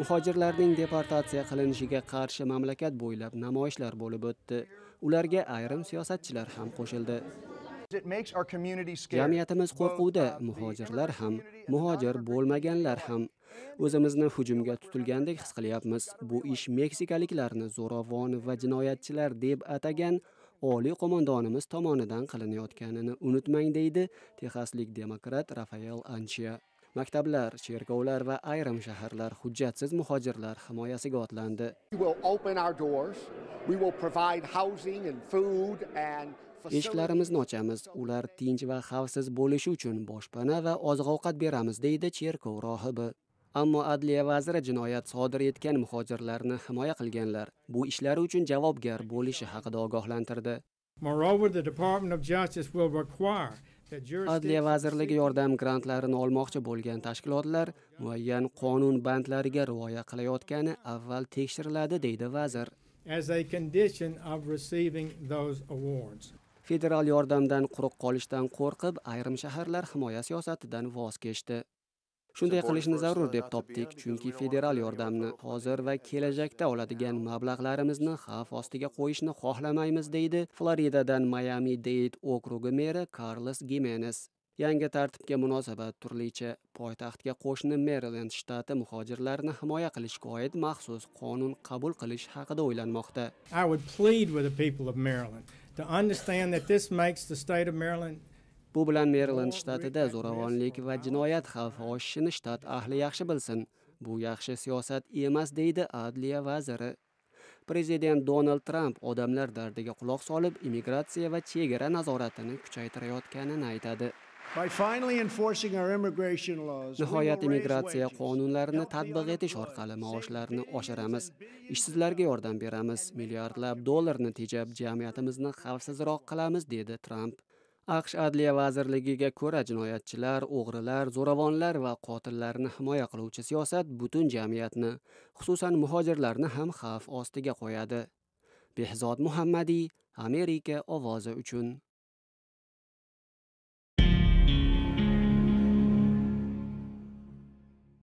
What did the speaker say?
muhojirlarning deportatsiya qilinishiga qarshi mamlakat bo'ylab namoyishlar bo'lib o'tdi ularga ayrim siyosatchilar ham qo'shildi jamiyatimiz qo'rquvda muhojirlar ham muhojir bo'lmaganlar ham o'zimizni hujumga tutilgandek his qilyapmiz bu ish meksikaliklarni zo'ravon va jinoyatchilar deb atagan oliy qo'mondonimiz tomonidan qilinayotganini unutmang deydi texaslik demokrat rafael anchia maktablar cherkovlar va ayrim shaharlar hujjatsiz muhojirlar himoyasiga otlandi eshiklarimizni ochamiz ular tinch va xavfsiz bo'lishi uchun boshpana va oziq ovqat beramiz deydi cherkov rohibi ammo adliya vaziri jinoyat sodir etgan muhojirlarni himoya qilganlar bu ishlari uchun javobgar bo'lishi haqida ogohlantirdi moreover the department of justice will require Adliya vazirligi yordam grantlarini olmoqchi bo'lgan tashkilotlar muayyan qonun bandlariga rioya qilayotgani avval tekshiriladi deydi vazir. As a condition of receiving those awards. Federal yordamdan quruq qolishdan qo'rqib, ayrim shaharlar himoya siyosatidan voz kechdi. shunday qilishni zarur deb topdik chunki federal yordamni hozir va kelajakda oladigan mablag'larimizni xavf ostiga qo'yishni xohlamaymiz deydi floridadan mayami Dade okrugi meri karlos gimenes yangi tartibga munosabat turlicha poytaxtga qo'shni merilend shtati muhojirlarni himoya qilishga oid maxsus qonun qabul qilish haqida o'ylanmoqda i would plead with the people of maryland to understand that this makes the state of maryland Bu bilan Merilend shtatida zo'ravonlik va jinoyat xavfi oshishini shtat ahli yaxshi bilsin. Bu yaxshi siyosat emas deydi adliya vaziri. Prezident Donald Tramp odamlar dardiga quloq solib, immigratsiya va chegara nazoratini kuchaytirayotganini aytadi. Nihoyat immigratsiya qonunlarini tatbiq etish orqali maoshlarni oshiramiz. Ishsizlarga yordam beramiz, milliardlab dollarni tejab, jamiyatimizni xavfsizroq qilamiz, dedi Tramp. aqsh adliya vazirligiga ko'ra jinoyatchilar o'g'rilar zo'ravonlar va qotillarni himoya qiluvchi siyosat butun jamiyatni xususan muhojirlarni ham xavf ostiga qo'yadi behzod muhammadiy amerika ovozi uchun